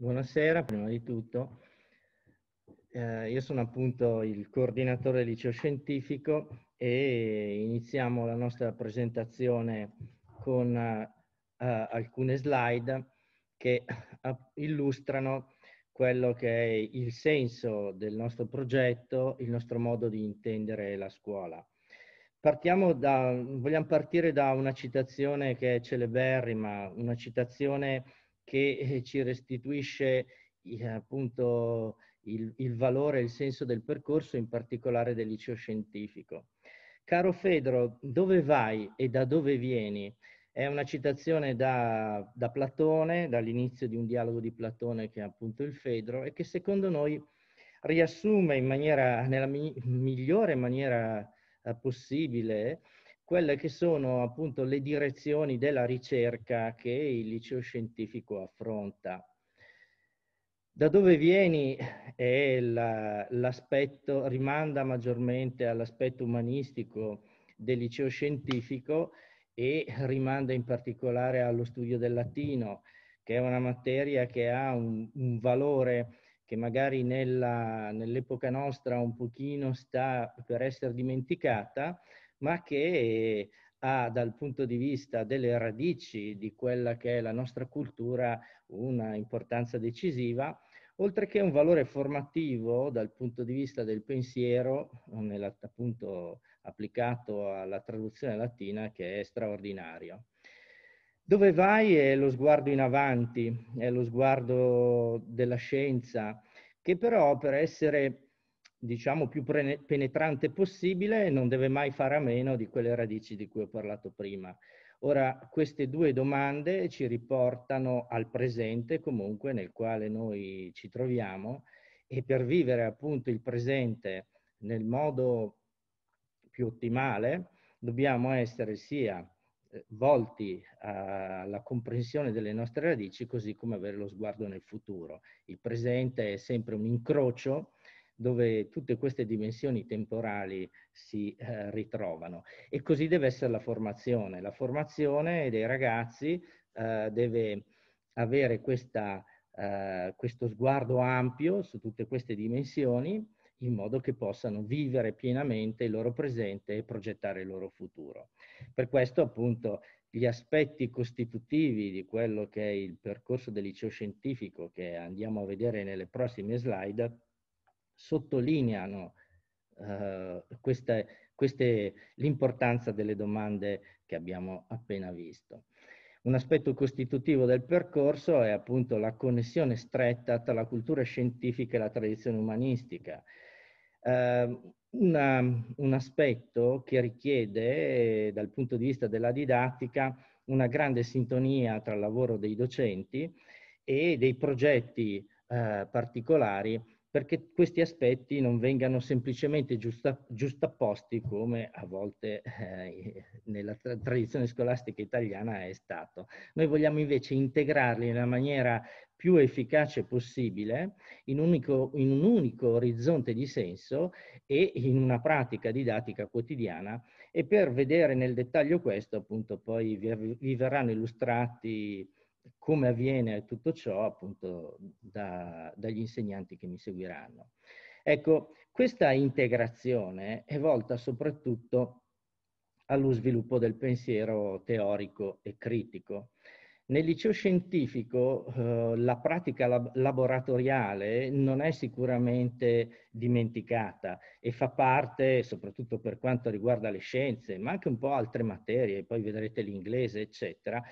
Buonasera, prima di tutto. Eh, io sono appunto il coordinatore del liceo scientifico e iniziamo la nostra presentazione con eh, alcune slide che illustrano quello che è il senso del nostro progetto, il nostro modo di intendere la scuola. Partiamo da, vogliamo partire da una citazione che è celeberrima, una citazione che eh, ci restituisce eh, appunto il, il valore e il senso del percorso, in particolare del liceo scientifico. Caro Fedro, dove vai e da dove vieni? È una citazione da, da Platone, dall'inizio di un dialogo di Platone che è appunto il Fedro e che secondo noi riassume in maniera, nella mi, migliore maniera eh, possibile quelle che sono appunto le direzioni della ricerca che il liceo scientifico affronta. Da dove vieni è l'aspetto, rimanda maggiormente all'aspetto umanistico del liceo scientifico e rimanda in particolare allo studio del latino, che è una materia che ha un, un valore che magari nell'epoca nostra un pochino sta per essere dimenticata, ma che ha dal punto di vista delle radici di quella che è la nostra cultura una importanza decisiva, oltre che un valore formativo dal punto di vista del pensiero, appunto applicato alla traduzione latina, che è straordinario. Dove vai è lo sguardo in avanti, è lo sguardo della scienza, che però per essere diciamo, più penetrante possibile e non deve mai fare a meno di quelle radici di cui ho parlato prima. Ora, queste due domande ci riportano al presente comunque nel quale noi ci troviamo e per vivere appunto il presente nel modo più ottimale dobbiamo essere sia eh, volti alla comprensione delle nostre radici così come avere lo sguardo nel futuro. Il presente è sempre un incrocio dove tutte queste dimensioni temporali si eh, ritrovano. E così deve essere la formazione. La formazione dei ragazzi eh, deve avere questa, eh, questo sguardo ampio su tutte queste dimensioni in modo che possano vivere pienamente il loro presente e progettare il loro futuro. Per questo appunto gli aspetti costitutivi di quello che è il percorso del liceo scientifico che andiamo a vedere nelle prossime slide sottolineano eh, queste, queste, l'importanza delle domande che abbiamo appena visto. Un aspetto costitutivo del percorso è appunto la connessione stretta tra la cultura scientifica e la tradizione umanistica. Eh, una, un aspetto che richiede, dal punto di vista della didattica, una grande sintonia tra il lavoro dei docenti e dei progetti eh, particolari perché questi aspetti non vengano semplicemente giusta, giustapposti come a volte eh, nella tra tradizione scolastica italiana è stato. Noi vogliamo invece integrarli nella maniera più efficace possibile in, unico, in un unico orizzonte di senso e in una pratica didattica quotidiana e per vedere nel dettaglio questo appunto poi vi, vi verranno illustrati come avviene tutto ciò appunto da, dagli insegnanti che mi seguiranno. Ecco, questa integrazione è volta soprattutto allo sviluppo del pensiero teorico e critico. Nel liceo scientifico eh, la pratica lab laboratoriale non è sicuramente dimenticata e fa parte, soprattutto per quanto riguarda le scienze, ma anche un po' altre materie, poi vedrete l'inglese, eccetera,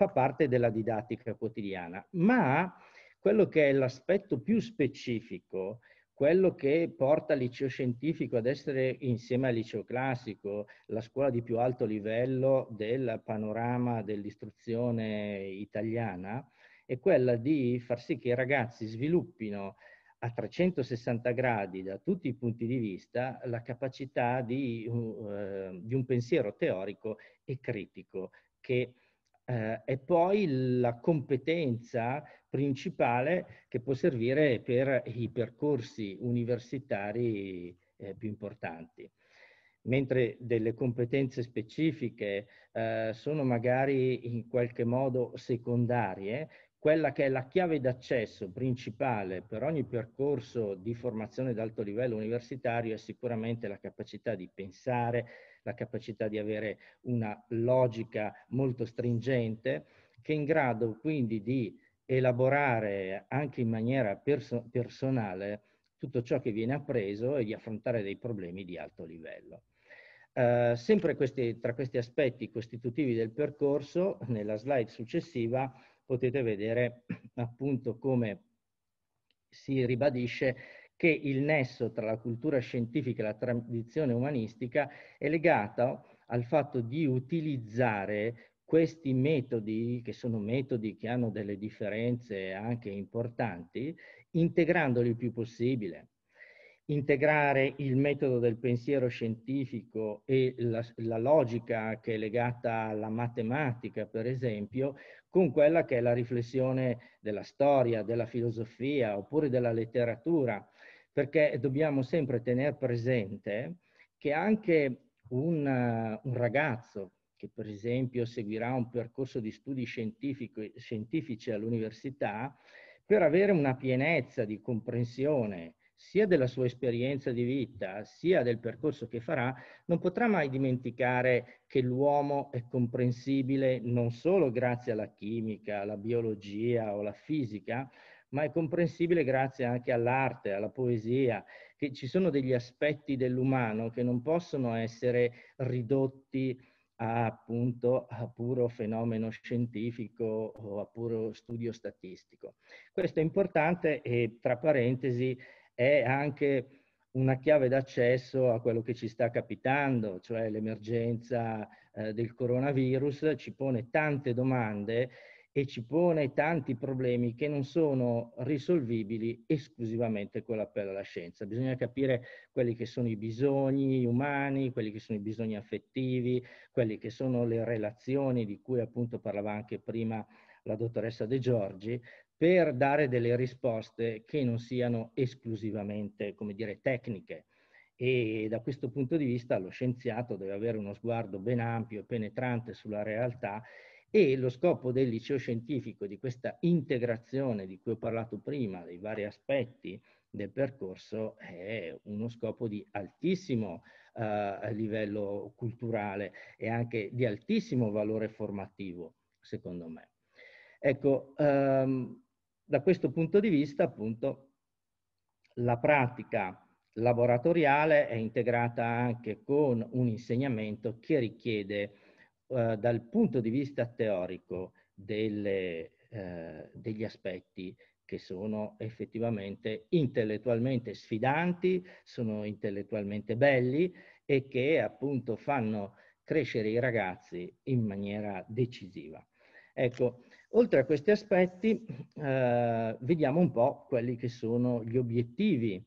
fa parte della didattica quotidiana. Ma quello che è l'aspetto più specifico, quello che porta il liceo scientifico ad essere insieme al liceo classico la scuola di più alto livello del panorama dell'istruzione italiana, è quella di far sì che i ragazzi sviluppino a 360 gradi da tutti i punti di vista la capacità di, uh, di un pensiero teorico e critico che eh, è poi la competenza principale che può servire per i percorsi universitari eh, più importanti. Mentre delle competenze specifiche eh, sono magari in qualche modo secondarie, quella che è la chiave d'accesso principale per ogni percorso di formazione d'alto livello universitario è sicuramente la capacità di pensare, la capacità di avere una logica molto stringente che è in grado quindi di elaborare anche in maniera perso personale tutto ciò che viene appreso e di affrontare dei problemi di alto livello. Eh, sempre questi, tra questi aspetti costitutivi del percorso, nella slide successiva potete vedere appunto come si ribadisce che il nesso tra la cultura scientifica e la tradizione umanistica è legato al fatto di utilizzare questi metodi, che sono metodi che hanno delle differenze anche importanti, integrandoli il più possibile. Integrare il metodo del pensiero scientifico e la, la, logica che è legata alla matematica, per esempio, con quella che è la riflessione della storia, della filosofia oppure della letteratura, perché dobbiamo sempre tenere presente che anche un, eh, un ragazzo che per esempio seguirà un percorso di studi scientifici all'università, per avere una pienezza di comprensione sia della sua esperienza di vita, sia del percorso che farà, non potrà mai dimenticare che l'uomo è comprensibile non solo grazie alla chimica, alla biologia o alla fisica, ma è comprensibile grazie anche all'arte, alla poesia, che ci sono degli aspetti dell'umano che non possono essere ridotti a, appunto a puro fenomeno scientifico o a puro studio statistico. Questo è importante e tra parentesi è anche una chiave d'accesso a quello che ci sta capitando, cioè l'emergenza eh, del coronavirus ci pone tante domande e ci pone tanti problemi che non sono risolvibili esclusivamente con l'appello alla scienza. Bisogna capire quelli che sono i bisogni umani, quelli che sono i bisogni affettivi, quelli che sono le relazioni di cui appunto parlava anche prima la dottoressa De Giorgi, per dare delle risposte che non siano esclusivamente, come dire, tecniche. E da questo punto di vista lo scienziato deve avere uno sguardo ben ampio e penetrante sulla realtà e lo scopo del liceo scientifico di questa integrazione di cui ho parlato prima, dei vari aspetti del percorso, è uno scopo di altissimo eh, livello culturale e anche di altissimo valore formativo, secondo me. Ecco, ehm, da questo punto di vista, appunto, la pratica laboratoriale è integrata anche con un insegnamento che richiede eh, dal punto di vista teorico delle, eh, degli aspetti che sono effettivamente intellettualmente sfidanti, sono intellettualmente belli e che appunto fanno crescere i ragazzi in maniera decisiva. Ecco, oltre a questi aspetti eh, vediamo un po' quelli che sono gli obiettivi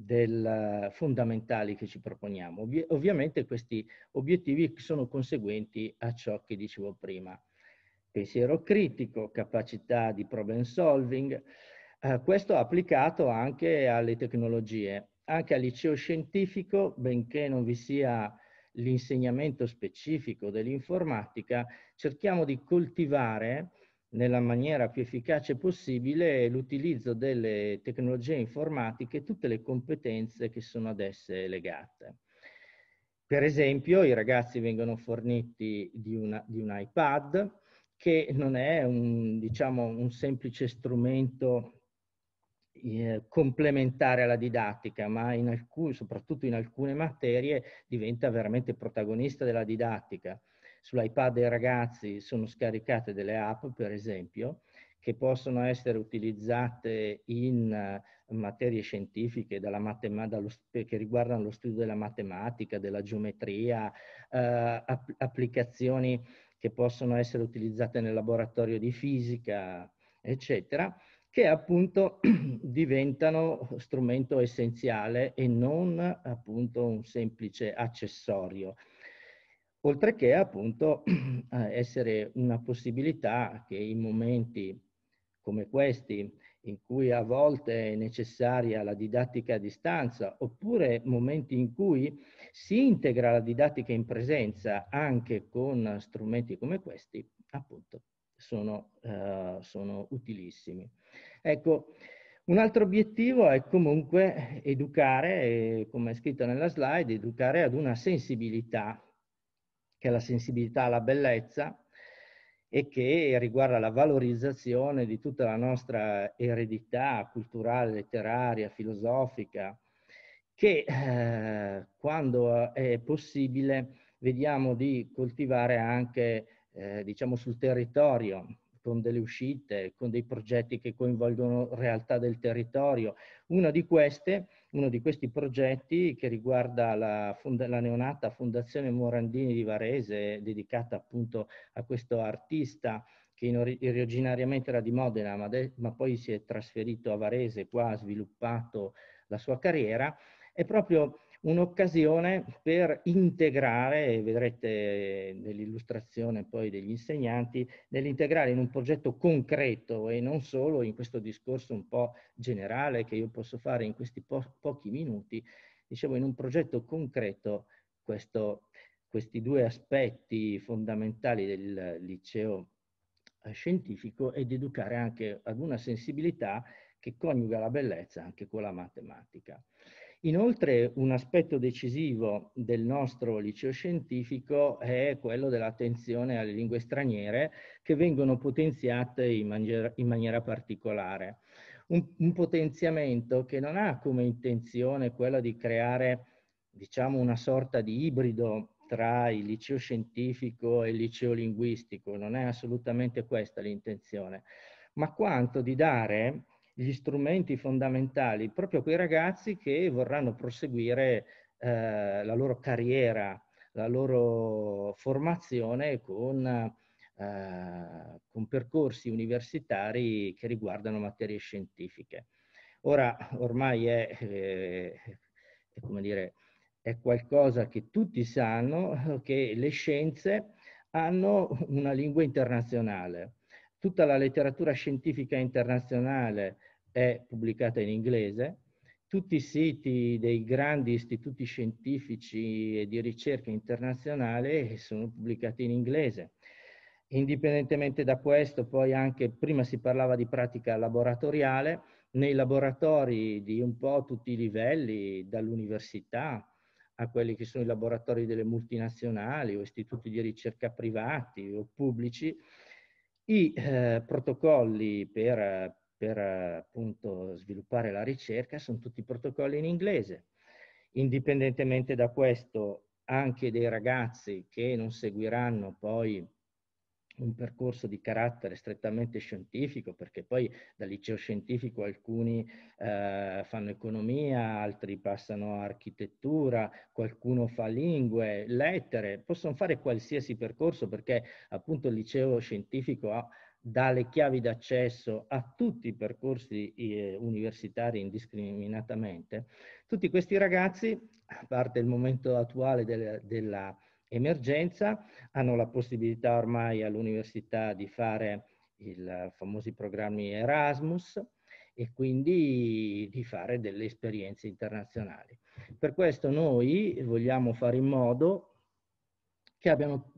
del, fondamentali che ci proponiamo. Ovvi ovviamente questi obiettivi sono conseguenti a ciò che dicevo prima. Pensiero critico, capacità di problem solving, eh, questo applicato anche alle tecnologie. Anche al liceo scientifico, benché non vi sia l'insegnamento specifico dell'informatica, cerchiamo di coltivare nella maniera più efficace possibile l'utilizzo delle tecnologie informatiche e tutte le competenze che sono ad esse legate. Per esempio, i ragazzi vengono forniti di, una, di un iPad che non è un, diciamo, un semplice strumento eh, complementare alla didattica, ma in alcun, soprattutto in alcune materie diventa veramente protagonista della didattica. Sull'iPad dei ragazzi sono scaricate delle app, per esempio, che possono essere utilizzate in eh, materie scientifiche che riguardano lo studio della matematica, della geometria, eh, applicazioni che possono essere utilizzate nel laboratorio di fisica, eccetera, che appunto diventano strumento essenziale e non appunto un semplice accessorio oltre che appunto essere una possibilità che in momenti come questi, in cui a volte è necessaria la didattica a distanza, oppure momenti in cui si integra la didattica in presenza anche con strumenti come questi, appunto, sono, uh, sono utilissimi. Ecco, un altro obiettivo è comunque educare, come è scritto nella slide, educare ad una sensibilità che è la sensibilità alla bellezza e che riguarda la valorizzazione di tutta la nostra eredità culturale, letteraria, filosofica, che eh, quando eh, è possibile vediamo di coltivare anche eh, diciamo sul territorio con delle uscite, con dei progetti che coinvolgono realtà del territorio. Una di queste, uno di questi progetti che riguarda la, la neonata Fondazione Morandini di Varese, dedicata appunto a questo artista che originariamente era di Modena, ma, ma poi si è trasferito a Varese, qua ha sviluppato la sua carriera, è proprio un'occasione per integrare, e vedrete nell'illustrazione poi degli insegnanti, nell'integrare in un progetto concreto e non solo in questo discorso un po' generale che io posso fare in questi po pochi minuti, diciamo in un progetto concreto questo, questi due aspetti fondamentali del liceo eh, scientifico ed educare anche ad una sensibilità che coniuga la bellezza anche con la matematica. Inoltre un aspetto decisivo del nostro liceo scientifico è quello dell'attenzione alle lingue straniere che vengono potenziate in, maniera, in maniera particolare. Un, un, potenziamento che non ha come intenzione quella di creare diciamo, una sorta di ibrido tra il liceo scientifico e il liceo linguistico, non è assolutamente questa l'intenzione, ma quanto di dare gli strumenti fondamentali proprio a quei ragazzi che vorranno proseguire eh, la loro carriera, la loro formazione con, eh, con percorsi universitari che riguardano materie scientifiche. Ora ormai è, eh, è come dire, è qualcosa che tutti sanno che le scienze hanno una lingua internazionale. Tutta la letteratura scientifica internazionale è pubblicata in inglese, tutti i siti dei grandi istituti scientifici e di ricerca internazionale sono pubblicati in inglese. Indipendentemente da questo, poi anche prima si parlava di pratica laboratoriale, nei laboratori di un po' tutti i livelli, dall'università a quelli che sono i laboratori delle multinazionali o istituti di ricerca privati o pubblici, i eh, protocolli per eh, per appunto sviluppare la ricerca sono tutti protocolli in inglese. Indipendentemente da questo, anche dei ragazzi che non seguiranno poi un percorso di carattere strettamente scientifico, perché poi dal liceo scientifico alcuni eh, fanno economia, altri passano a architettura, qualcuno fa lingue, lettere, possono fare qualsiasi percorso perché appunto il liceo scientifico ha, dà le chiavi d'accesso a tutti i percorsi eh, universitari indiscriminatamente, tutti questi ragazzi, a parte il momento attuale del, della emergenza, hanno la possibilità ormai all'università di fare i famosi programmi Erasmus e quindi di fare delle esperienze internazionali. Per questo noi vogliamo fare in modo che, abbiamo,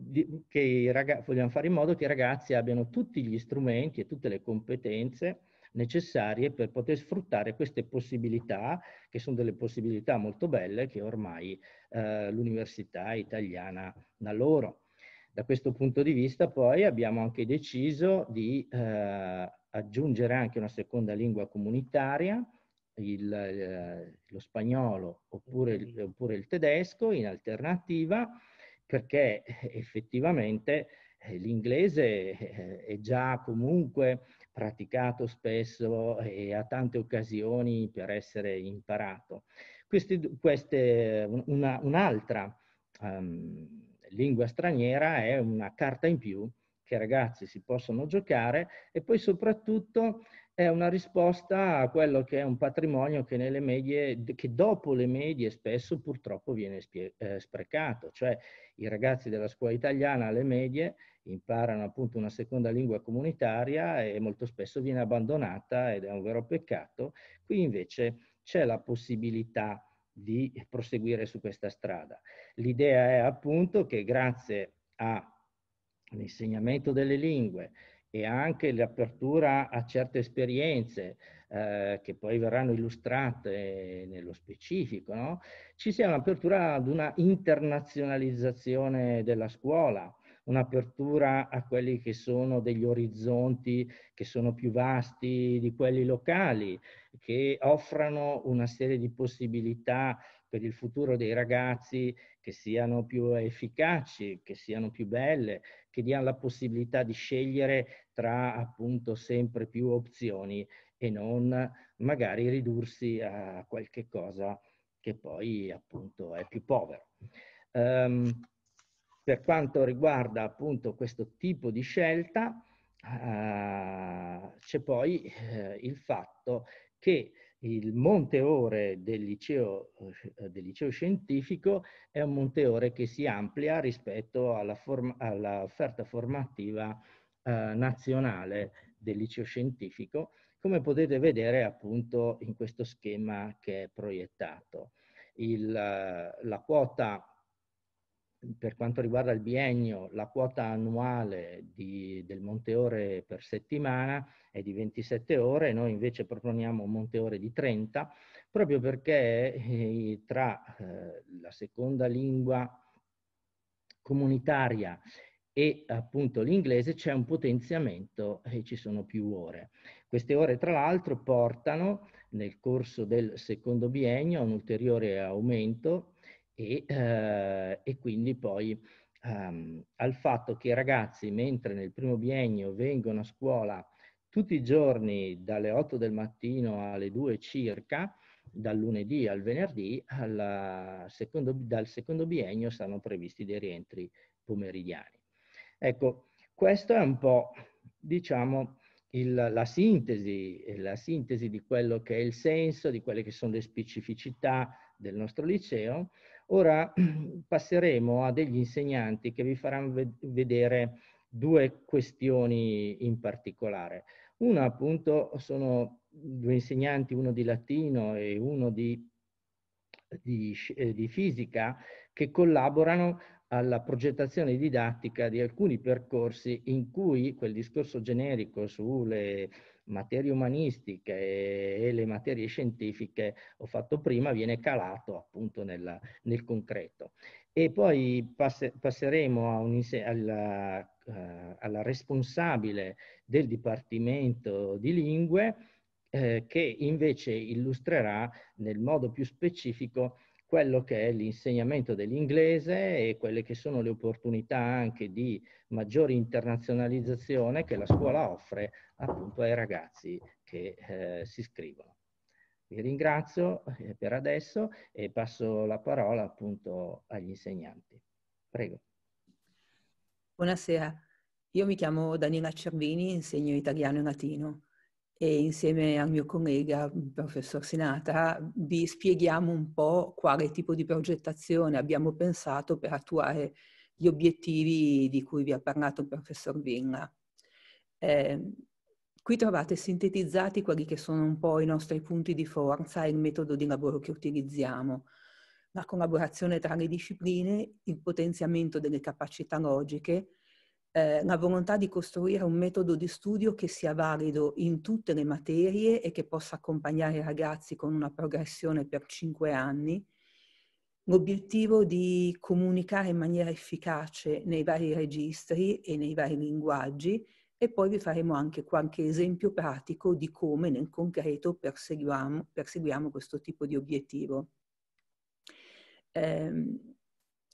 che ragazzi, vogliamo fare in modo che i ragazzi abbiano tutti gli strumenti e tutte le competenze necessarie per poter sfruttare queste possibilità, che sono delle possibilità molto belle che ormai eh, l'università italiana dà loro. Da questo punto di vista poi abbiamo anche deciso di eh, aggiungere anche una seconda lingua comunitaria, il, eh, lo spagnolo oppure, oppure il tedesco in alternativa, perché eh, effettivamente eh, l'inglese eh, è già comunque praticato spesso e ha tante occasioni per essere imparato. Queste, queste, una, un'altra um, lingua straniera è una carta in più che i ragazzi si possono giocare e poi soprattutto è una risposta a quello che è un patrimonio che nelle medie, che dopo le medie spesso purtroppo viene spie, eh, sprecato, cioè i ragazzi della scuola italiana alle medie imparano appunto una seconda lingua comunitaria e molto spesso viene abbandonata ed è un vero peccato. Qui invece c'è la possibilità di proseguire su questa strada. L'idea è appunto che grazie all'insegnamento delle lingue, e anche l'apertura a certe esperienze eh, che poi verranno illustrate nello specifico, no? ci sia un'apertura ad una internazionalizzazione della scuola, un'apertura a quelli che sono degli orizzonti che sono più vasti di quelli locali, che offrano una serie di possibilità per il futuro dei ragazzi che siano più efficaci, che siano più belle, che dia la possibilità di scegliere tra appunto sempre più opzioni e non magari ridursi a qualche cosa che poi appunto è più povero. Um, per quanto riguarda appunto questo tipo di scelta, uh, c'è poi uh, il fatto che il monteore del liceo, eh, del liceo, scientifico è un monte ore che si amplia rispetto all'offerta form all formativa eh, nazionale del liceo scientifico, come potete vedere appunto in questo schema che è proiettato. Il, la quota per quanto riguarda il biennio, la quota annuale di, del monteore per settimana è di 27 ore, noi invece proponiamo un monteore di 30, proprio perché eh, tra eh, la seconda lingua comunitaria e appunto l'inglese c'è un potenziamento e ci sono più ore. Queste ore tra l'altro portano nel corso del secondo biennio a un ulteriore aumento e, eh, e quindi poi um, al fatto che i ragazzi, mentre nel primo biennio vengono a scuola tutti i giorni dalle 8 del mattino alle 2 circa, dal lunedì al venerdì, secondo, dal secondo biennio saranno previsti dei rientri pomeridiani. Ecco, questo è un po', diciamo, il, la, sintesi, eh, la sintesi di quello che è il senso, di quelle che sono le specificità del nostro liceo, Ora passeremo a degli insegnanti che vi faranno vedere due questioni in particolare. Una appunto sono due insegnanti, uno di latino e uno di, di, eh, di fisica, che collaborano alla progettazione didattica di alcuni percorsi in cui quel discorso generico sulle materie umanistiche e le materie scientifiche ho fatto prima viene calato appunto nella, nel concreto. E poi passe, passeremo un, alla, uh, eh, alla, responsabile del Dipartimento di Lingue eh, che invece illustrerà nel modo più specifico quello che è l'insegnamento dell'inglese e quelle che sono le opportunità anche di maggiore internazionalizzazione che la scuola offre appunto ai ragazzi che eh, si iscrivono. Vi ringrazio eh, per adesso e passo la parola appunto agli insegnanti. Prego. Buonasera, io mi chiamo Daniela Cervini, insegno italiano e latino e insieme al mio collega, professor Sinatra, vi spieghiamo un po' quale tipo di progettazione abbiamo pensato per attuare gli obiettivi di cui vi ha parlato il professor Villa. Eh, qui trovate sintetizzati quelli che sono un po' i nostri punti di forza e il metodo di lavoro che utilizziamo la collaborazione tra le discipline, il potenziamento delle capacità logiche, eh, la volontà di costruire un metodo di studio che sia valido in tutte le materie e che possa accompagnare i ragazzi con una progressione per cinque anni, l'obiettivo di comunicare in maniera efficace nei vari registri e nei vari linguaggi e poi vi faremo anche qualche esempio pratico di come nel concreto perseguiamo, perseguiamo questo tipo di obiettivo. Eh,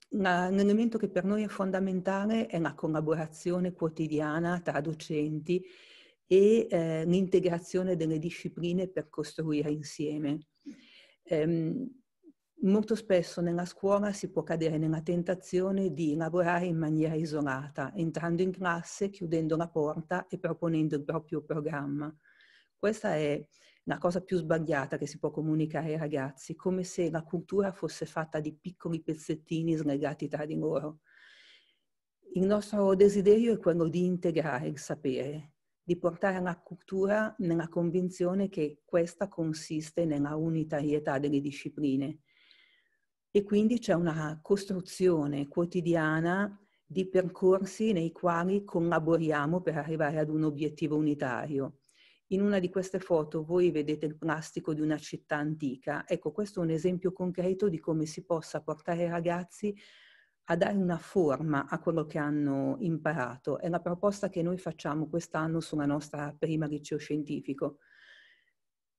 un elemento che per noi è fondamentale è la collaborazione quotidiana tra docenti e eh, l'integrazione delle discipline per costruire insieme. Ehm, molto spesso nella scuola si può cadere nella tentazione di lavorare in maniera isolata, entrando in classe, chiudendo la porta e proponendo il proprio programma. Questa è la cosa più sbagliata che si può comunicare ai ragazzi, come se la cultura fosse fatta di piccoli pezzettini slegati tra di loro. Il nostro desiderio è quello di integrare il sapere, di portare la cultura nella convinzione che questa consiste nella unitarietà delle discipline. E quindi c'è una costruzione quotidiana di percorsi nei quali collaboriamo per arrivare ad un obiettivo unitario. In una di queste foto voi vedete il plastico di una città antica. Ecco, questo è un esempio concreto di come si possa portare i ragazzi a dare una forma a quello che hanno imparato. È la proposta che noi facciamo quest'anno sulla nostra prima liceo scientifico.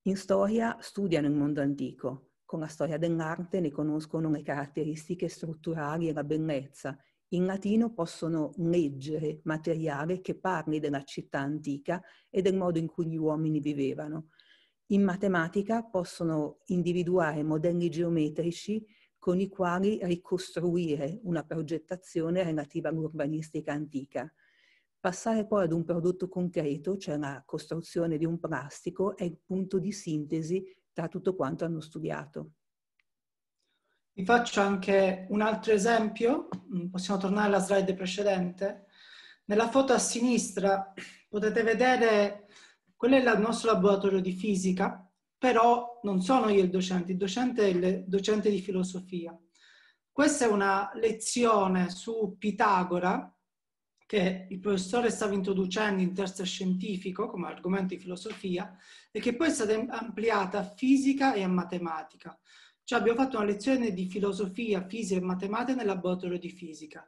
In storia studiano il mondo antico, con la storia dell'arte ne conoscono le caratteristiche strutturali e la bellezza, in latino possono leggere materiale che parli della città antica e del modo in cui gli uomini vivevano. In matematica possono individuare modelli geometrici con i quali ricostruire una progettazione relativa all'urbanistica antica. Passare poi ad un prodotto concreto, cioè la costruzione di un plastico, è il punto di sintesi tra tutto quanto hanno studiato. Vi faccio anche un altro esempio, mm, possiamo tornare alla slide precedente. Nella foto a sinistra potete vedere, quello è il nostro laboratorio di fisica, però non sono io il docente, il docente è il docente di filosofia. Questa è una lezione su Pitagora che il professore stava introducendo in terzo scientifico come argomento di filosofia e che poi è stata ampliata a fisica e a matematica. Cioè abbiamo fatto una lezione di filosofia, fisica e matematica nel laboratorio di fisica.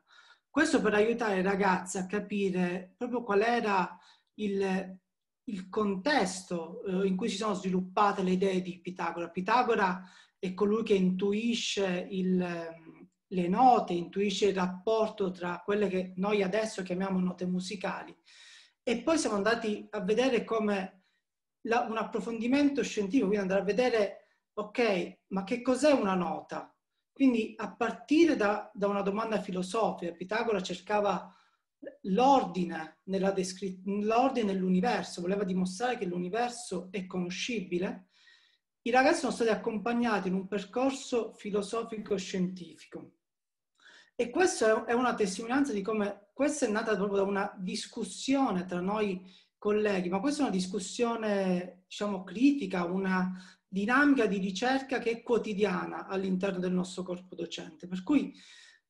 Questo per aiutare i ragazzi a capire proprio qual era il, il contesto eh, in cui si sono sviluppate le idee di Pitagora. Pitagora è colui che intuisce il, le note, intuisce il rapporto tra quelle che noi adesso chiamiamo note musicali. E poi siamo andati a vedere come la, un approfondimento scientifico, quindi andare a vedere ok, ma che cos'è una nota? Quindi a partire da, da una domanda filosofica, Pitagora cercava l'ordine, descri- l'ordine dell'universo, voleva dimostrare che l'universo è conoscibile, i ragazzi sono stati accompagnati in un percorso filosofico-scientifico. E questa è una testimonianza di come questa è nata proprio da una discussione tra noi colleghi, ma questa è una discussione, diciamo, critica, una dinamica di ricerca che è quotidiana all'interno del nostro corpo docente. Per cui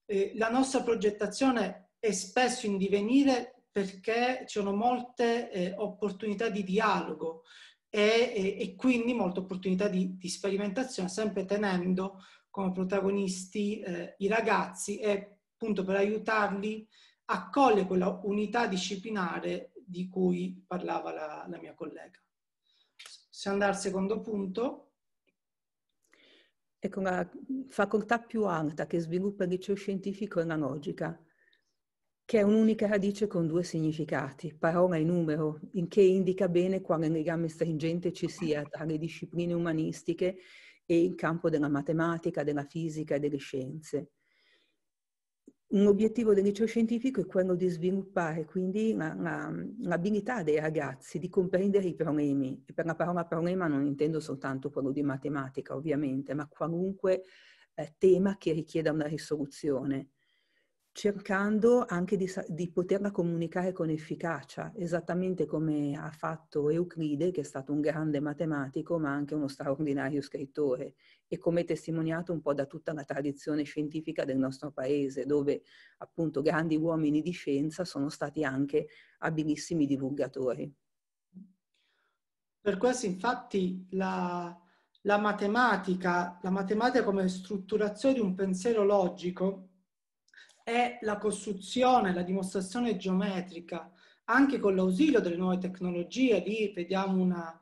eh, la nostra progettazione è spesso in divenire perché ci sono molte eh, opportunità di dialogo e, e, e quindi molte opportunità di, di, sperimentazione, sempre tenendo come protagonisti eh, i ragazzi e appunto per aiutarli a cogliere quella unità disciplinare di cui parlava la, la mia collega. Possiamo andare al secondo punto. Ecco, la facoltà più alta che sviluppa il liceo scientifico è la logica, che è un'unica radice con due significati, parola e numero, in che indica bene quale legame stringente ci sia tra le discipline umanistiche e il campo della matematica, della fisica e delle scienze un obiettivo del liceo scientifico è quello di sviluppare quindi una, una, l'abilità dei ragazzi di comprendere i problemi. E per la parola problema non intendo soltanto quello di matematica, ovviamente, ma qualunque eh, tema che richieda una risoluzione, cercando anche di, di poterla comunicare con efficacia, esattamente come ha fatto Euclide, che è stato un grande matematico, ma anche uno straordinario scrittore e come testimoniato un po' da tutta la tradizione scientifica del nostro paese, dove appunto grandi uomini di scienza sono stati anche abilissimi divulgatori. Per questo infatti la, la matematica, la matematica come strutturazione di un pensiero logico è la costruzione, la dimostrazione geometrica, anche con l'ausilio delle nuove tecnologie, lì vediamo una,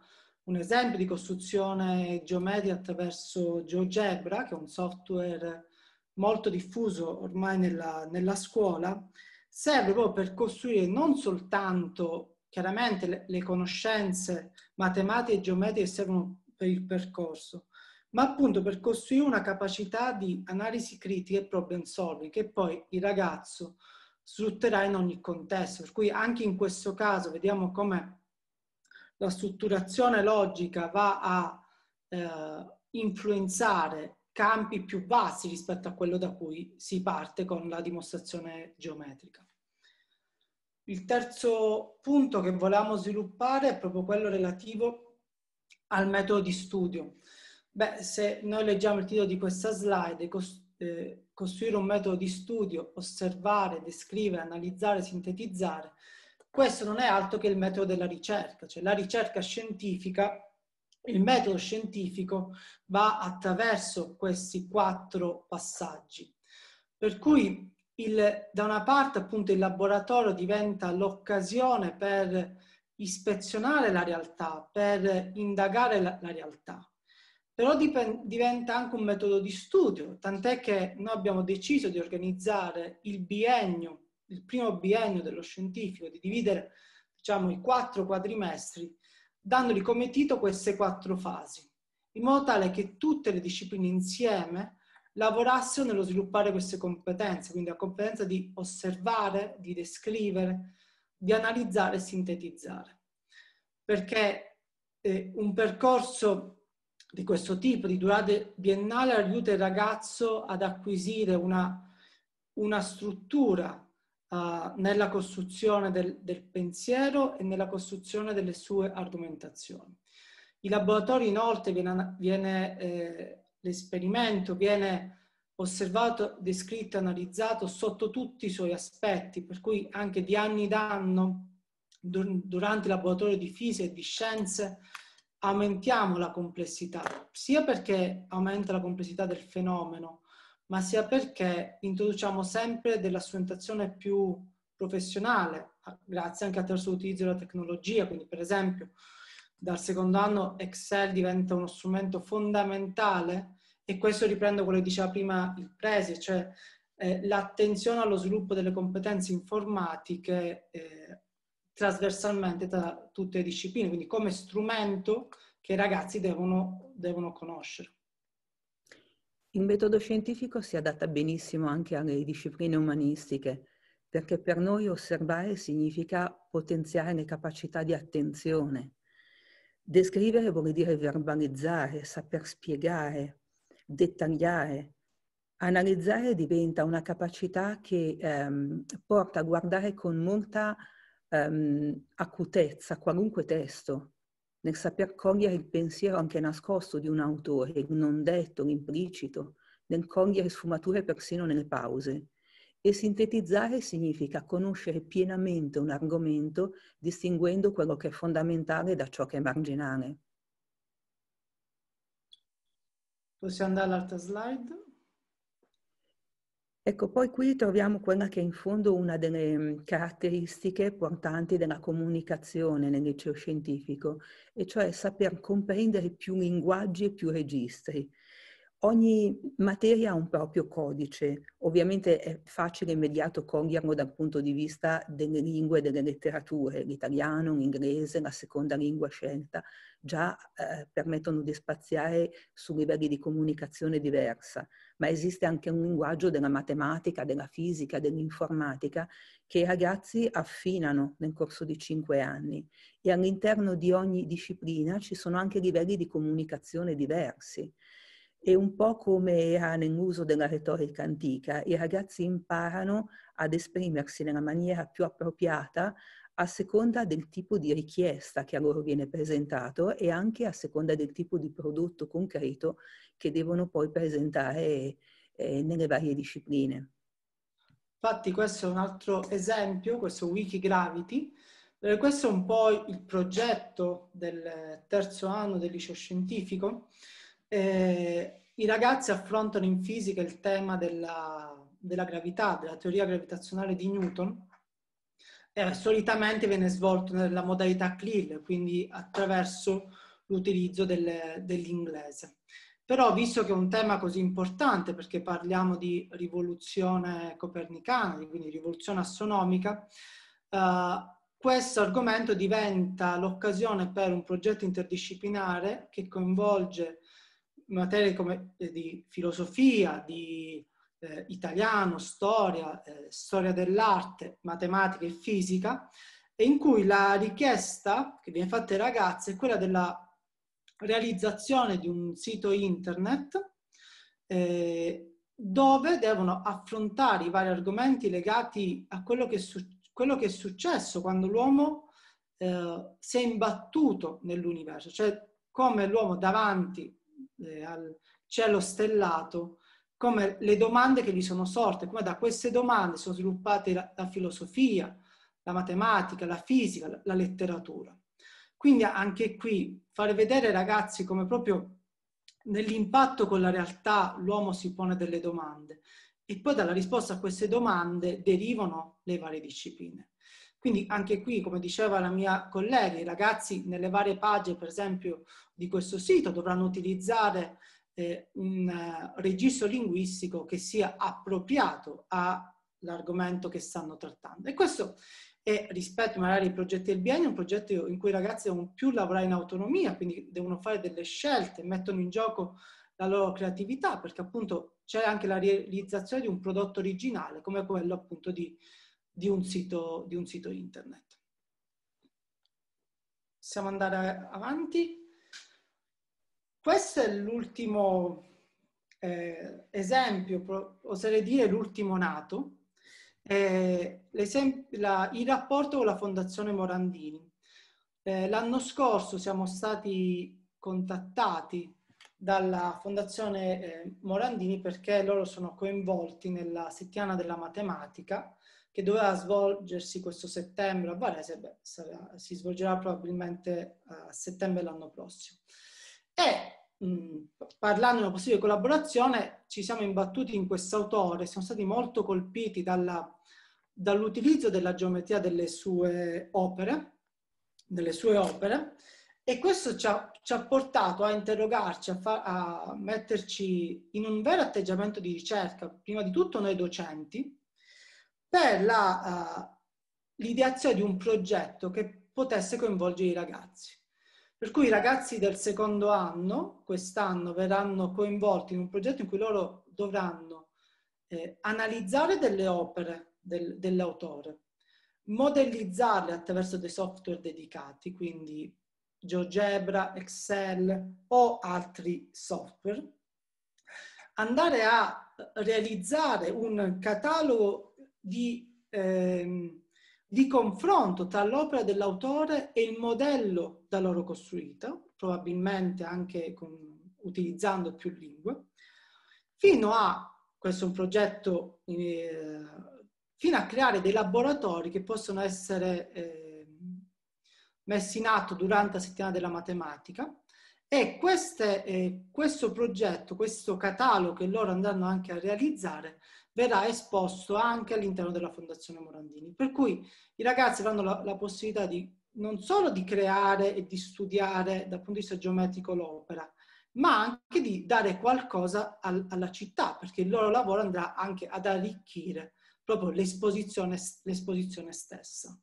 un esempio di costruzione geometrica attraverso GeoGebra, che è un software molto diffuso ormai nella, nella scuola, serve proprio per costruire non soltanto chiaramente le, le conoscenze matematiche e geometriche che servono per il percorso, ma appunto per costruire una capacità di analisi critica e problem solving che poi il ragazzo sfrutterà in ogni contesto. Per cui anche in questo caso vediamo come la strutturazione logica va a eh, influenzare campi più bassi rispetto a quello da cui si parte con la dimostrazione geometrica. Il terzo punto che volevamo sviluppare è proprio quello relativo al metodo di studio. Beh, se noi leggiamo il titolo di questa slide, eh, costruire un metodo di studio, osservare, descrivere, analizzare, sintetizzare, questo non è altro che il metodo della ricerca, cioè la ricerca scientifica, il metodo scientifico va attraverso questi quattro passaggi. Per cui il, da una parte appunto il laboratorio diventa l'occasione per ispezionare la realtà, per indagare la, la realtà, però dipende, diventa anche un metodo di studio, tant'è che noi abbiamo deciso di organizzare il biennio il primo biennio dello scientifico, di dividere diciamo, i quattro quadrimestri, dandogli come titolo queste quattro fasi, in modo tale che tutte le discipline insieme lavorassero nello sviluppare queste competenze, quindi la competenza di osservare, di descrivere, di analizzare e sintetizzare. Perché eh, un percorso di questo tipo, di durata biennale, aiuta il ragazzo ad acquisire una, una struttura uh, nella costruzione del, del pensiero e nella costruzione delle sue argomentazioni. I laboratori inoltre viene, viene eh, l'esperimento viene osservato, descritto, analizzato sotto tutti i suoi aspetti, per cui anche di anno in anno, dur durante il laboratorio di fisica e di scienze, aumentiamo la complessità, sia perché aumenta la complessità del fenomeno, ma sia perché introduciamo sempre dell'assuntazione più professionale, grazie anche attraverso l'utilizzo della tecnologia. Quindi, per esempio, dal secondo anno Excel diventa uno strumento fondamentale e questo riprendo quello che diceva prima il Presi, cioè eh, l'attenzione allo sviluppo delle competenze informatiche eh, trasversalmente tra tutte le discipline, quindi come strumento che i ragazzi devono, devono conoscere. Il metodo scientifico si adatta benissimo anche alle discipline umanistiche, perché per noi osservare significa potenziare le capacità di attenzione. Descrivere vuol dire verbalizzare, saper spiegare, dettagliare. Analizzare diventa una capacità che ehm, porta a guardare con molta ehm, acutezza qualunque testo, nel saper cogliere il pensiero anche nascosto di un autore, non detto, implicito, nel cogliere sfumature persino nelle pause. E sintetizzare significa conoscere pienamente un argomento distinguendo quello che è fondamentale da ciò che è marginale. Possiamo andare all'altra slide? Ecco, poi qui troviamo quella che è in fondo una delle mm, caratteristiche portanti della comunicazione nel liceo scientifico, e cioè saper comprendere più linguaggi e più registri. Ogni materia ha un proprio codice, ovviamente è facile e immediato coglierlo dal punto di vista delle lingue e delle letterature, l'italiano, l'inglese, la seconda lingua scelta, già eh, permettono di spaziare su livelli di comunicazione diversa, ma esiste anche un linguaggio della matematica, della fisica, dell'informatica che i ragazzi affinano nel corso di cinque anni e all'interno di ogni disciplina ci sono anche livelli di comunicazione diversi è un po' come era nell'uso della retorica antica, i ragazzi imparano ad esprimersi nella maniera più appropriata a seconda del tipo di richiesta che a loro viene presentato e anche a seconda del tipo di prodotto concreto che devono poi presentare eh, nelle varie discipline. Infatti questo è un altro esempio, questo Wikigravity. Eh, questo è un po' il progetto del terzo anno del liceo scientifico eh, I ragazzi affrontano in fisica il tema della, della gravità, della teoria gravitazionale di Newton, eh, solitamente viene svolto nella modalità CLIL, quindi attraverso l'utilizzo del, dell'inglese. Però visto che è un tema così importante, perché parliamo di rivoluzione copernicana, quindi rivoluzione astronomica, eh, questo argomento diventa l'occasione per un progetto interdisciplinare che coinvolge materie come eh, di filosofia, di eh, italiano, storia, eh, storia dell'arte, matematica e fisica, e in cui la richiesta che viene fatta ai ragazzi è quella della realizzazione di un sito internet eh, dove devono affrontare i vari argomenti legati a quello che, quello che è successo quando l'uomo eh, si è imbattuto nell'universo, cioè come l'uomo davanti eh, al cielo stellato, come le domande che gli sono sorte, come da queste domande sono sviluppate la, la filosofia, la matematica, la fisica, la, la letteratura. Quindi anche qui fare vedere ai ragazzi come proprio nell'impatto con la realtà l'uomo si pone delle domande e poi dalla risposta a queste domande derivano le varie discipline. Quindi anche qui, come diceva la mia collega, i ragazzi nelle varie pagine, per esempio di questo sito dovranno utilizzare eh, un eh, registro linguistico che sia appropriato all'argomento che stanno trattando. E questo è rispetto magari ai progetti del biennio, un progetto in cui i ragazzi devono più lavorare in autonomia, quindi devono fare delle scelte, mettono in gioco la loro creatività, perché appunto c'è anche la realizzazione di un prodotto originale, come quello appunto di, di, un, sito, di un sito internet. Possiamo andare avanti? Questo è l'ultimo eh, esempio, oserei dire l'ultimo nato, eh, la, il rapporto con la Fondazione Morandini. Eh, l'anno scorso siamo stati contattati dalla Fondazione eh, Morandini perché loro sono coinvolti nella settimana della matematica che doveva svolgersi questo settembre a Varese, beh, sarà, si svolgerà probabilmente a settembre l'anno prossimo. E mh, mm, parlando di una possibile collaborazione, ci siamo imbattuti in quest'autore, siamo stati molto colpiti dalla, dall'utilizzo della geometria delle sue opere, delle sue opere e questo ci ha, ci ha portato a interrogarci, a, far, a metterci in un vero atteggiamento di ricerca, prima di tutto noi docenti, per la, uh, l'ideazione di un progetto che potesse coinvolgere i ragazzi. Per cui i ragazzi del secondo anno, quest'anno, verranno coinvolti in un progetto in cui loro dovranno eh, analizzare delle opere del, dell'autore, modellizzarle attraverso dei software dedicati, quindi GeoGebra, Excel o altri software, andare a realizzare un catalogo di, eh, di confronto tra l'opera dell'autore e il modello da loro costruito, probabilmente anche con, utilizzando più lingue, fino a, questo è un progetto, eh, fino a creare dei laboratori che possono essere eh, messi in atto durante la settimana della matematica e queste, eh, questo progetto, questo catalogo che loro andranno anche a realizzare, verrà esposto anche all'interno della Fondazione Morandini. Per cui i ragazzi avranno la, la possibilità di non solo di creare e di studiare dal punto di vista geometrico l'opera, ma anche di dare qualcosa al, alla città, perché il loro lavoro andrà anche ad arricchire proprio l'esposizione, l'esposizione stessa.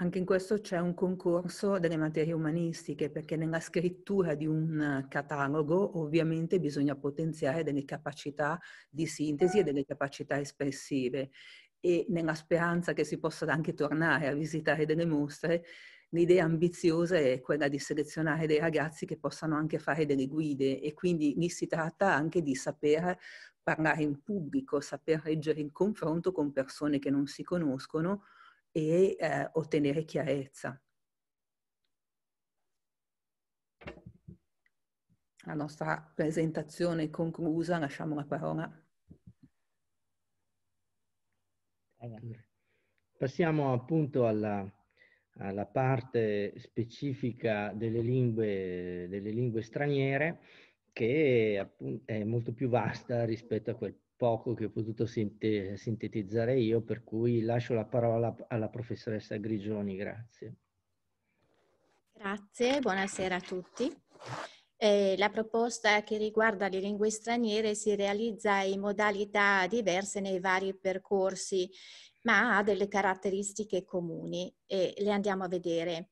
Anche in questo c'è un concorso delle materie umanistiche, perché nella scrittura di un eh, catalogo ovviamente bisogna potenziare delle capacità di sintesi e delle capacità espressive. E nella speranza che si possa anche tornare a visitare delle mostre, l'idea ambiziosa è quella di selezionare dei ragazzi che possano anche fare delle guide e quindi lì si tratta anche di saper parlare in pubblico, saper leggere in confronto con persone che non si conoscono e eh, ottenere chiarezza. La nostra presentazione è conclusa, lasciamo la parola. Passiamo appunto alla, alla parte specifica delle lingue, delle lingue straniere che è molto più vasta rispetto a quel poco che ho potuto sintetizzare io, per cui lascio la parola alla professoressa Grigioni, grazie. Grazie, buonasera a tutti. Eh, la proposta che riguarda le lingue straniere si realizza in modalità diverse nei vari percorsi, ma ha delle caratteristiche comuni e le andiamo a vedere.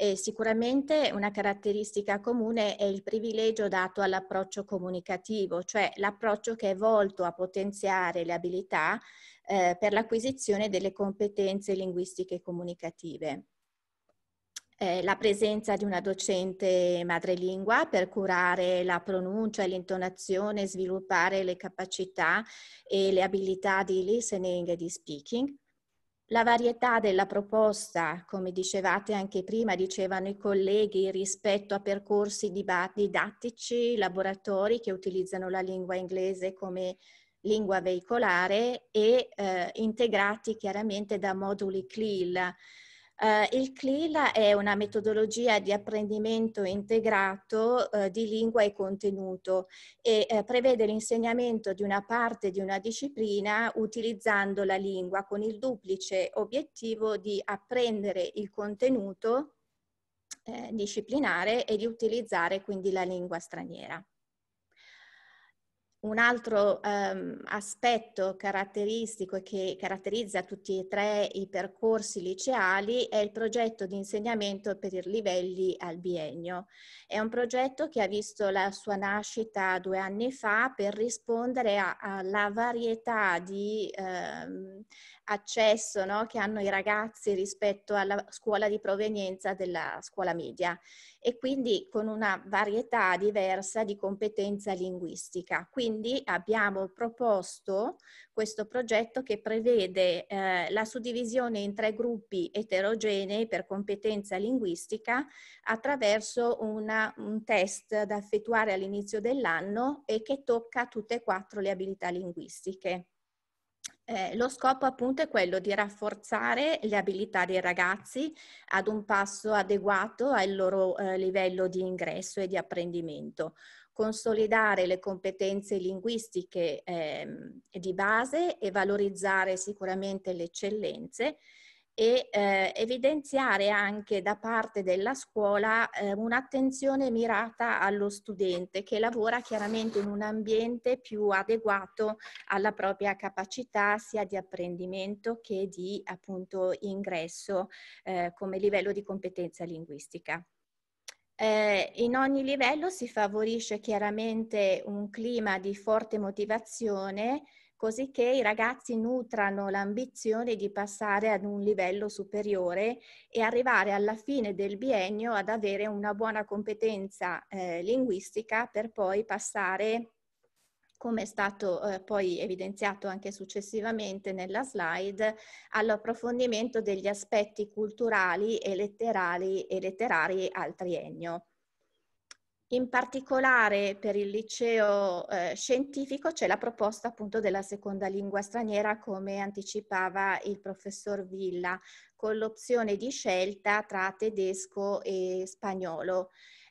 E sicuramente una caratteristica comune è il privilegio dato all'approccio comunicativo, cioè l'approccio che è volto a potenziare le abilità eh, per l'acquisizione delle competenze linguistiche comunicative. Eh, la presenza di una docente madrelingua per curare la pronuncia e l'intonazione, sviluppare le capacità e le abilità di listening e di speaking la varietà della proposta, come dicevate anche prima, dicevano i colleghi, rispetto a percorsi didattici, laboratori che utilizzano la lingua inglese come lingua veicolare e eh, integrati chiaramente da moduli CLIL Uh, il CLIL è una metodologia di apprendimento integrato uh, di lingua e contenuto e uh, prevede l'insegnamento di una parte di una disciplina utilizzando la lingua con il duplice obiettivo di apprendere il contenuto eh, disciplinare e di utilizzare quindi la lingua straniera. Un altro um, aspetto caratteristico che caratterizza tutti e tre i percorsi liceali è il progetto di insegnamento per i livelli al biennio. È un progetto che ha visto la sua nascita due anni fa per rispondere alla varietà di um, accesso no, che hanno i ragazzi rispetto alla scuola di provenienza della scuola media e quindi con una varietà diversa di competenza linguistica. Quindi abbiamo proposto questo progetto che prevede eh, la suddivisione in tre gruppi eterogenei per competenza linguistica attraverso una, un test da effettuare all'inizio dell'anno e che tocca tutte e quattro le abilità linguistiche. Eh, lo scopo appunto è quello di rafforzare le abilità dei ragazzi ad un passo adeguato al loro eh, livello di ingresso e di apprendimento, consolidare le competenze linguistiche eh, di base e valorizzare sicuramente le eccellenze e eh, evidenziare anche da parte della scuola eh, un'attenzione mirata allo studente che lavora chiaramente in un ambiente più adeguato alla propria capacità sia di apprendimento che di appunto ingresso eh, come livello di competenza linguistica. Eh, in ogni livello si favorisce chiaramente un clima di forte motivazione così che i ragazzi nutrano l'ambizione di passare ad un livello superiore e arrivare alla fine del biennio ad avere una buona competenza eh, linguistica per poi passare come è stato eh, poi evidenziato anche successivamente nella slide, all'approfondimento degli aspetti culturali e letterari, e letterari al triennio. In particolare per il liceo eh, scientifico c'è la proposta appunto della seconda lingua straniera come anticipava il professor Villa con l'opzione di scelta tra tedesco e spagnolo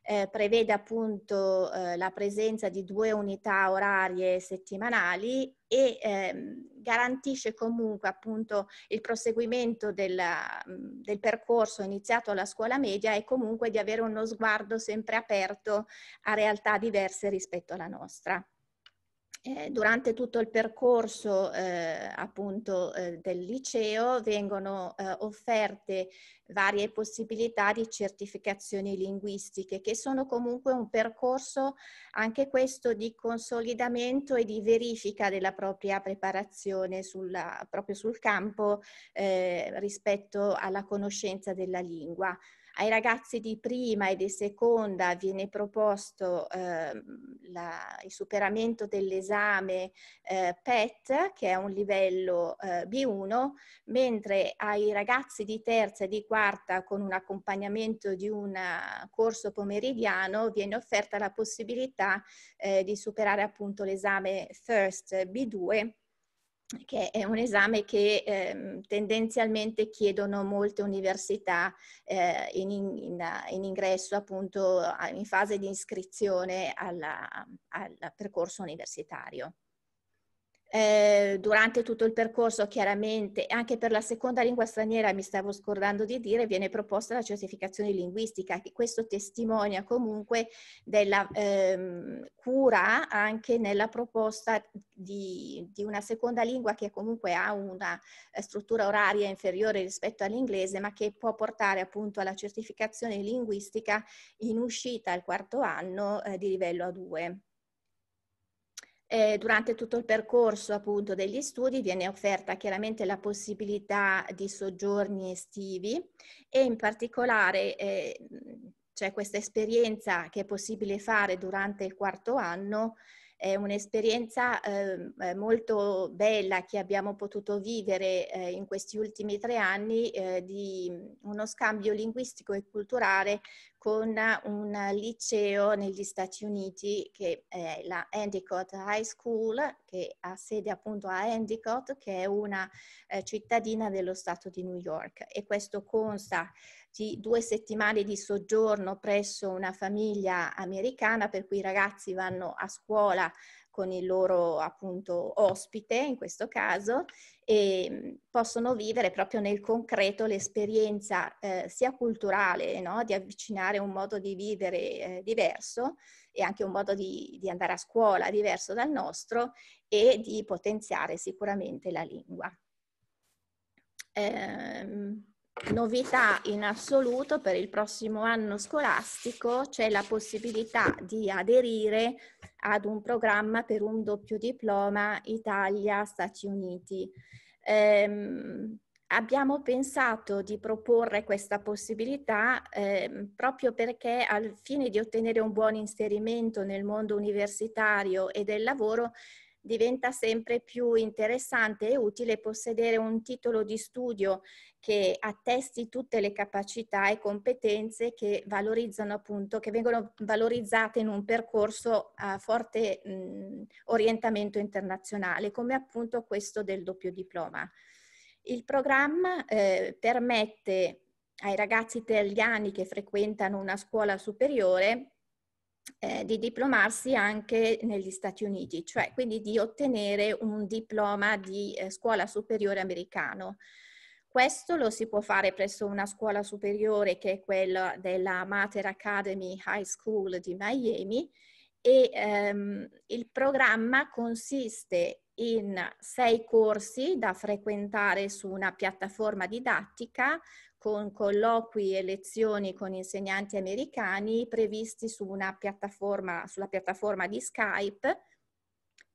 eh, prevede appunto eh, la presenza di due unità orarie settimanali e ehm, garantisce comunque appunto il proseguimento della, del percorso iniziato alla scuola media e comunque di avere uno sguardo sempre aperto a realtà diverse rispetto alla nostra. Eh, durante tutto il percorso eh, appunto eh, del liceo vengono eh, offerte varie possibilità di certificazioni linguistiche che sono comunque un percorso anche questo di consolidamento e di verifica della propria preparazione sulla, proprio sul campo eh, rispetto alla conoscenza della lingua. Ai ragazzi di prima e di seconda viene proposto eh, la, il superamento dell'esame eh, PET, che è un livello eh, B1, mentre ai ragazzi di terza e di quarta, con un accompagnamento di un corso pomeridiano, viene offerta la possibilità eh, di superare appunto l'esame FIRST B2 che è un esame che eh, tendenzialmente chiedono molte università eh, in, in, in, ingresso appunto in fase di iscrizione alla, al percorso universitario eh, durante tutto il percorso chiaramente anche per la seconda lingua straniera mi stavo scordando di dire viene proposta la certificazione linguistica che questo testimonia comunque della ehm, cura anche nella proposta di, di, una seconda lingua che comunque ha una eh, struttura oraria inferiore rispetto all'inglese ma che può portare appunto alla certificazione linguistica in uscita al quarto anno eh, di livello A2. Eh, durante tutto il percorso appunto degli studi viene offerta chiaramente la possibilità di soggiorni estivi e in particolare eh, c'è questa esperienza che è possibile fare durante il quarto anno è un'esperienza ehm, eh, molto bella che abbiamo potuto vivere eh, in questi ultimi tre anni eh, di uno scambio linguistico e culturale con un liceo negli Stati Uniti che è la Endicott High School, che ha sede appunto a Endicott, che è una eh, cittadina dello Stato di New York. E questo consta di due settimane di soggiorno presso una famiglia americana, per cui i ragazzi vanno a scuola con il loro appunto ospite in questo caso e ehm, possono vivere proprio nel concreto l'esperienza eh, sia culturale, no? di avvicinare un modo di vivere eh, diverso e anche un modo di, di, andare a scuola diverso dal nostro e di potenziare sicuramente la lingua. Eh, novità in assoluto per il prossimo anno scolastico c'è la possibilità di aderire ad un programma per un doppio diploma Italia-Stati Uniti. Ehm, abbiamo pensato di proporre questa possibilità eh, proprio perché al fine di ottenere un buon inserimento nel mondo universitario e del lavoro diventa sempre più interessante e utile possedere un titolo di studio che attesti tutte le capacità e competenze che valorizzano appunto, che vengono valorizzate in un percorso a forte mh, orientamento internazionale, come appunto questo del doppio diploma. Il programma eh, permette ai ragazzi italiani che frequentano una scuola superiore eh, di diplomarsi anche negli Stati Uniti, cioè quindi di ottenere un diploma di eh, scuola superiore americano. Questo lo si può fare presso una scuola superiore che è quella della Mater Academy High School di Miami e ehm, il programma consiste in sei corsi da frequentare su una piattaforma didattica con colloqui e lezioni con insegnanti americani previsti su piattaforma, sulla piattaforma di Skype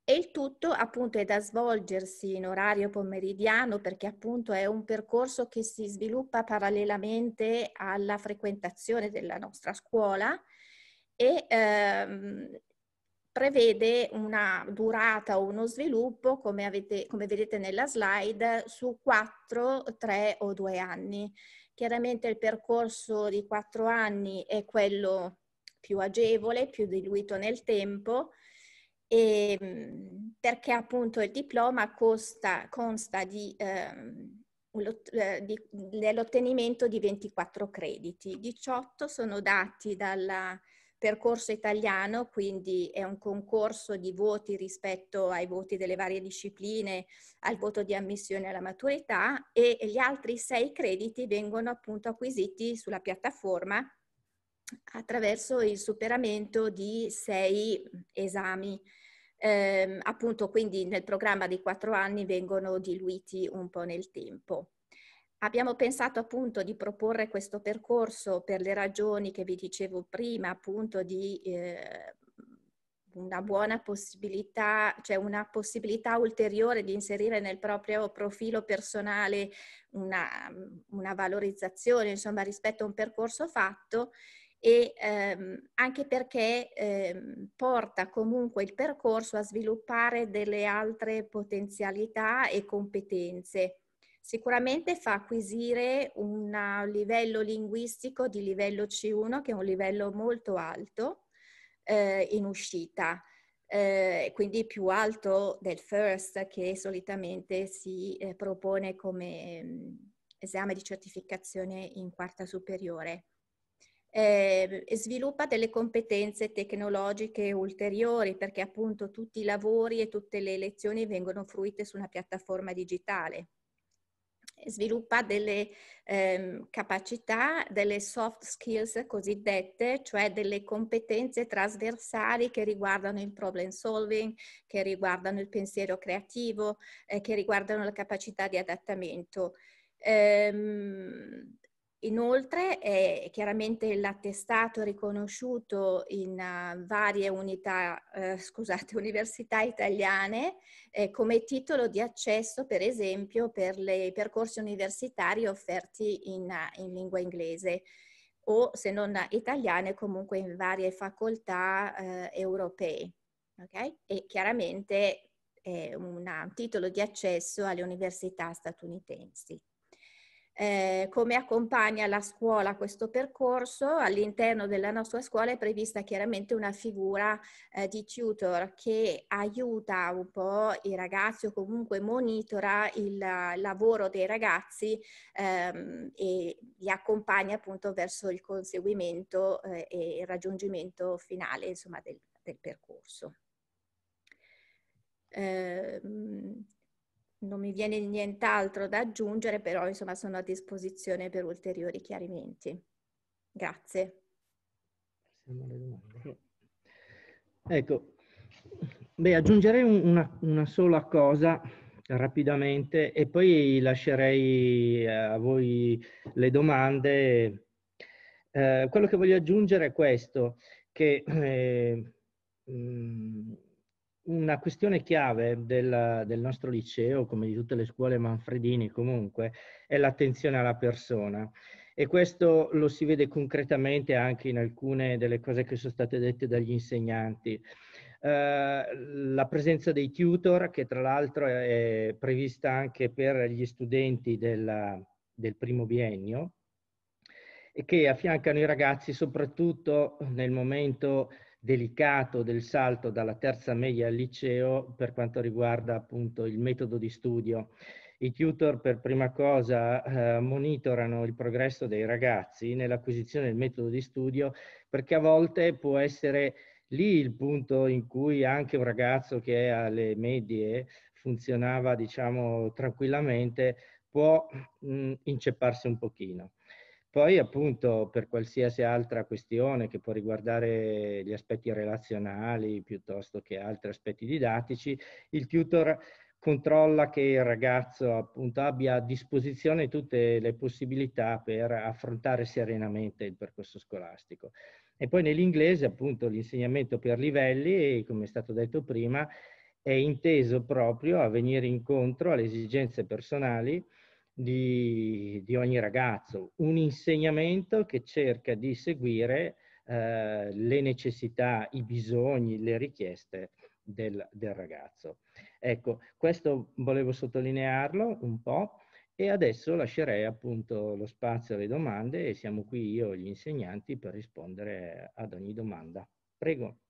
e il tutto appunto è da svolgersi in orario pomeridiano perché appunto è un percorso che si sviluppa parallelamente alla frequentazione della nostra scuola e ehm, prevede una durata o uno sviluppo, come, avete, come vedete nella slide, su 4, 3 o 2 anni. Chiaramente il percorso di 4 anni è quello più agevole, più diluito nel tempo, e, ehm, perché appunto il diploma costa, consta di, ehm, eh, di, dell'ottenimento di 24 crediti, 18 sono dati dal percorso italiano, quindi è un concorso di voti rispetto ai voti delle varie discipline, al voto di ammissione alla maturità e gli altri 6 crediti vengono appunto acquisiti sulla piattaforma attraverso il superamento di 6 esami eh, appunto quindi nel programma di quattro anni vengono diluiti un po' nel tempo. Abbiamo pensato appunto di proporre questo percorso per le ragioni che vi dicevo prima, appunto di eh, una buona possibilità, cioè una possibilità ulteriore di inserire nel proprio profilo personale una, una valorizzazione, insomma, rispetto a un percorso fatto e ehm, anche perché ehm, porta comunque il percorso a sviluppare delle altre potenzialità e competenze. Sicuramente fa acquisire un livello linguistico di livello C1, che è un livello molto alto eh, in uscita, eh, quindi più alto del first che solitamente si eh, propone come ehm, esame di certificazione in quarta superiore eh, sviluppa delle competenze tecnologiche ulteriori perché appunto tutti i lavori e tutte le lezioni vengono fruite su una piattaforma digitale. Sviluppa delle eh, capacità, delle soft skills cosiddette, cioè delle competenze trasversali che riguardano il problem solving, che riguardano il pensiero creativo, eh, che riguardano la capacità di adattamento. Ehm, Inoltre è eh, chiaramente l'attestato riconosciuto in uh, varie unità, uh, scusate, università italiane eh, come titolo di accesso per esempio per i percorsi universitari offerti in, uh, in, lingua inglese o se non italiane comunque in varie facoltà europee. Okay? E chiaramente è una, un titolo di accesso alle università statunitensi eh, come accompagna la scuola questo percorso, all'interno della nostra scuola è prevista chiaramente una figura eh, di tutor che aiuta un po' i ragazzi o comunque monitora il lavoro dei ragazzi ehm, e li accompagna appunto verso il conseguimento eh, e il raggiungimento finale insomma, del, del percorso. Eh, non mi viene nient'altro da aggiungere, però insomma sono a disposizione per ulteriori chiarimenti. Grazie. Ecco, beh, aggiungerei una, una sola cosa rapidamente e poi lascerei eh, a voi le domande. Eh, quello che voglio aggiungere è questo, che eh, mh, mm, una questione chiave del, del, nostro liceo, come di tutte le scuole manfredini comunque, è l'attenzione alla persona. E questo lo si vede concretamente anche in alcune delle cose che sono state dette dagli insegnanti. Eh, la presenza dei tutor, che tra l'altro è prevista anche per gli studenti del, del primo biennio, e che affiancano i ragazzi soprattutto nel momento delicato del salto dalla terza media al liceo per quanto riguarda appunto il metodo di studio. I tutor per prima cosa eh, monitorano il progresso dei ragazzi nell'acquisizione del metodo di studio perché a volte può essere lì il punto in cui anche un ragazzo che è alle medie funzionava diciamo tranquillamente può mh, mm, incepparsi un pochino. Poi appunto per qualsiasi altra questione che può riguardare gli aspetti relazionali piuttosto che altri aspetti didattici, il tutor controlla che il ragazzo appunto abbia a disposizione tutte le possibilità per affrontare serenamente il percorso scolastico. E poi nell'inglese appunto l'insegnamento per livelli, come è stato detto prima, è inteso proprio a venire incontro alle esigenze personali di, di ogni ragazzo, un insegnamento che cerca di seguire eh, le necessità, i bisogni, le richieste del, del, ragazzo. Ecco, questo volevo sottolinearlo un po' e adesso lascerei appunto lo spazio alle domande e siamo qui io e gli insegnanti per rispondere ad ogni domanda. Prego.